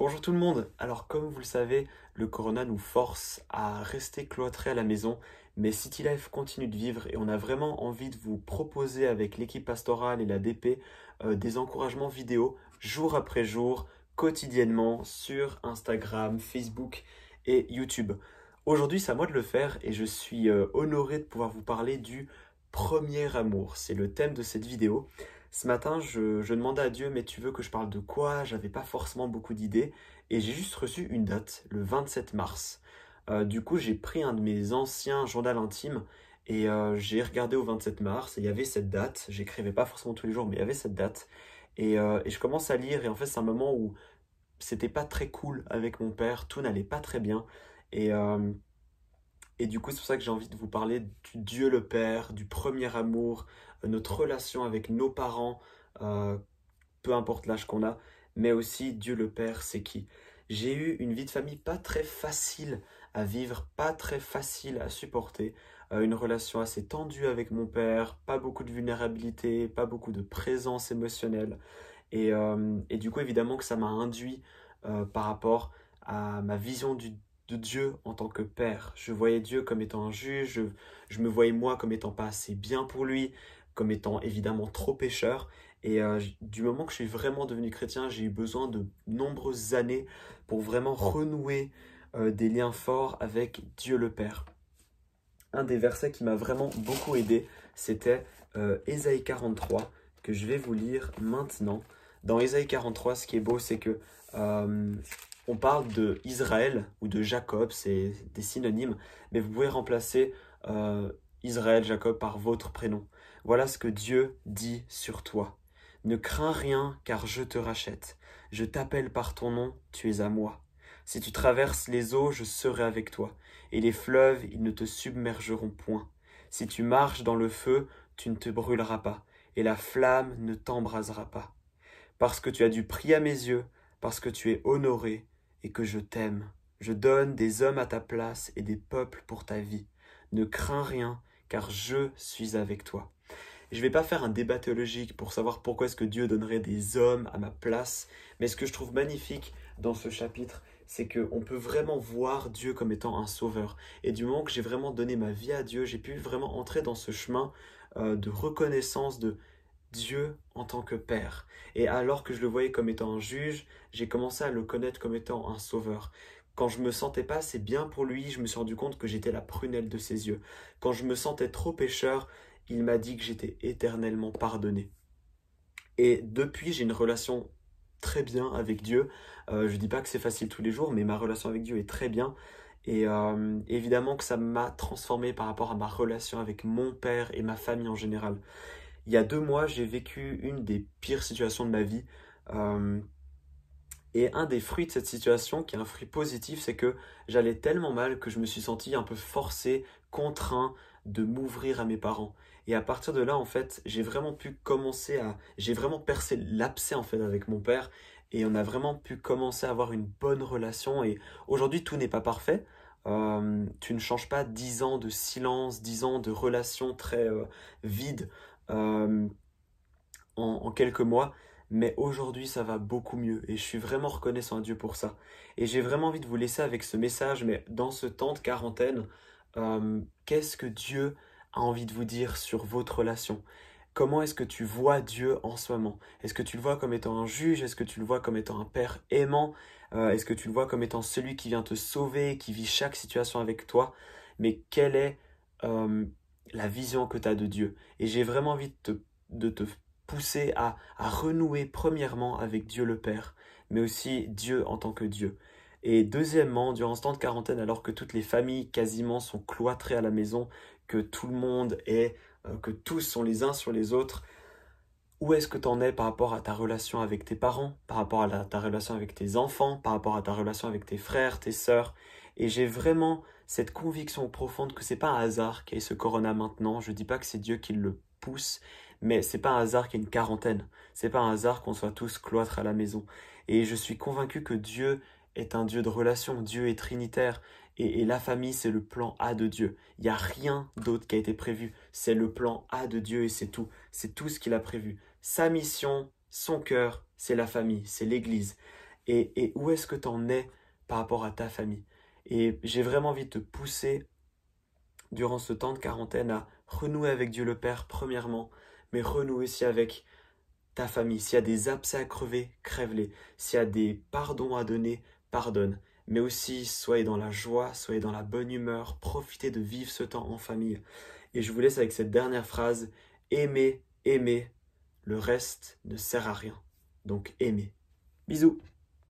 Bonjour tout le monde Alors comme vous le savez, le corona nous force à rester cloîtrés à la maison, mais City Life continue de vivre et on a vraiment envie de vous proposer avec l'équipe pastorale et la DP euh, des encouragements vidéo jour après jour, quotidiennement sur Instagram, Facebook et YouTube. Aujourd'hui c'est à moi de le faire et je suis euh, honoré de pouvoir vous parler du premier amour. C'est le thème de cette vidéo. Ce matin, je, demandais à Dieu, mais tu veux que je parle de quoi J'avais pas forcément beaucoup d'idées. Et j'ai juste reçu une date, le 27 mars. Euh, du coup, j'ai pris un de mes anciens journaux intimes et euh, j'ai regardé au 27 mars. il y avait cette date. J'écrivais pas forcément tous les jours, mais il y avait cette date. Euh, et, je commence à lire. Et en fait, c'est un moment où c'était pas très cool avec mon père. Tout n'allait pas très bien. Et et du coup, c'est pour ça que j'ai envie de vous parler du Dieu le Père, du premier amour, euh, notre relation avec nos parents, euh, peu importe l'âge qu'on a, mais aussi Dieu le Père, c'est qui J'ai eu une vie de famille pas très facile à vivre, pas très facile à supporter, euh, une relation assez tendue avec mon père, pas beaucoup de vulnérabilité, pas beaucoup de présence émotionnelle. Et, et du coup, évidemment que ça m'a induit par rapport à ma vision du de Dieu en tant que père. Je voyais Dieu comme étant un juge, je, me voyais moi comme étant pas assez bien pour lui, comme étant évidemment trop pécheur. Et euh, du moment que je suis vraiment devenu chrétien, j'ai eu besoin de nombreuses années pour vraiment renouer euh, des liens forts avec Dieu le Père. Un des versets qui m'a vraiment beaucoup aidé, c'était Esaïe euh, 43, que je vais vous lire maintenant. Dans Esaïe 43, ce qui est beau, c'est que on parle de Israël ou de Jacob, c'est des synonymes, mais vous pouvez remplacer euh, Israël, Jacob par votre prénom. Voilà ce que Dieu dit sur toi. Ne crains rien, car je te rachète. Je t'appelle par ton nom, tu es à moi. Si tu traverses les eaux, je serai avec toi, et les fleuves, ils ne te submergeront point. Si tu marches dans le feu, tu ne te brûleras pas, et la flamme ne t'embrasera pas. Parce que tu as du prix à mes yeux, parce que tu es honoré, et que je t'aime. Je donne des hommes à ta place et des peuples pour ta vie. Ne crains rien, car je suis avec toi. Je ne vais pas faire un débat théologique pour savoir pourquoi est-ce que Dieu donnerait des hommes à ma place, mais ce que je trouve magnifique dans ce chapitre, c'est qu'on peut vraiment voir Dieu comme étant un sauveur. Et du moment que j'ai vraiment donné ma vie à Dieu, j'ai pu vraiment entrer dans ce chemin euh, de reconnaissance, de Dieu en tant que Père. Et alors que je le voyais comme étant un juge, j'ai commencé à le connaître comme étant un sauveur. Quand je me sentais pas c'est bien pour lui, je me suis rendu compte que j'étais la prunelle de ses yeux. Quand je me sentais trop pécheur, il m'a dit que j'étais éternellement pardonné. Et depuis, j'ai une relation très bien avec Dieu. Euh, je ne dis pas que c'est facile tous les jours, mais ma relation avec Dieu est très bien. Et euh, évidemment que ça m'a transformé par rapport à ma relation avec mon père et ma famille en général il y a deux mois, j'ai vécu une des pires situations de ma vie. Euh, et un des fruits de cette situation, qui est un fruit positif, c'est que j'allais tellement mal que je me suis senti un peu forcé, contraint de m'ouvrir à mes parents. Et à partir de là, en fait, j'ai vraiment pu commencer à... J'ai vraiment percé l'abcès, en fait, avec mon père. Et on a vraiment pu commencer à avoir une bonne relation. Et aujourd'hui, tout n'est pas parfait. Euh, tu ne changes pas dix ans de silence, dix ans de relations très euh, vides euh, en, quelques mois. Mais aujourd'hui, ça va beaucoup mieux et je suis vraiment reconnaissant à Dieu pour ça. Et j'ai vraiment envie de vous laisser avec ce message, mais dans ce temps de quarantaine, euh, qu'est-ce que Dieu a envie de vous dire sur votre relation Comment est-ce que tu vois Dieu en ce moment Est-ce que tu le vois comme étant un juge Est-ce que tu le vois comme étant un père aimant euh, Est-ce que tu le vois comme étant celui qui vient te sauver, qui vit chaque situation avec toi Mais quel est la vision que tu as de Dieu. Et j'ai vraiment envie de te, de te pousser à, renouer premièrement avec Dieu le Père, mais aussi Dieu en tant que Dieu. Et deuxièmement, durant ce temps de quarantaine, alors que toutes les familles quasiment sont cloîtrées à la maison, que tout le monde est, euh, que tous sont les uns sur les autres, où est-ce que tu en es par rapport à ta relation avec tes parents, par rapport à ta relation avec tes enfants, par rapport à ta relation avec tes frères, tes sœurs et j'ai vraiment cette conviction profonde que c'est pas un hasard qu'il y ce corona maintenant. Je dis pas que c'est Dieu qui le pousse, mais c'est pas un hasard qu'il y ait une quarantaine. C'est pas un hasard qu'on soit tous cloîtres à la maison. Et je suis convaincu que Dieu est un Dieu de relation. Dieu est trinitaire. Et, la famille, c'est le plan A de Dieu. Il n'y a rien d'autre qui a été prévu. C'est le plan A de Dieu et c'est tout. C'est tout ce qu'il a prévu. Sa mission, son cœur, c'est la famille, c'est l'église. Et, et, où est-ce que tu en es par rapport à ta famille et j'ai vraiment envie de te pousser durant ce temps de quarantaine à renouer avec Dieu le Père premièrement, mais renouer aussi avec ta famille. S'il y a des abcès à crever, crève-les. S'il y a des pardons à donner, pardonne. Mais aussi, soyez dans la joie, soyez dans la bonne humeur, profitez de vivre ce temps en famille. Et je vous laisse avec cette dernière phrase, aimez, aimez, le reste ne sert à rien. Donc aimez. Bisous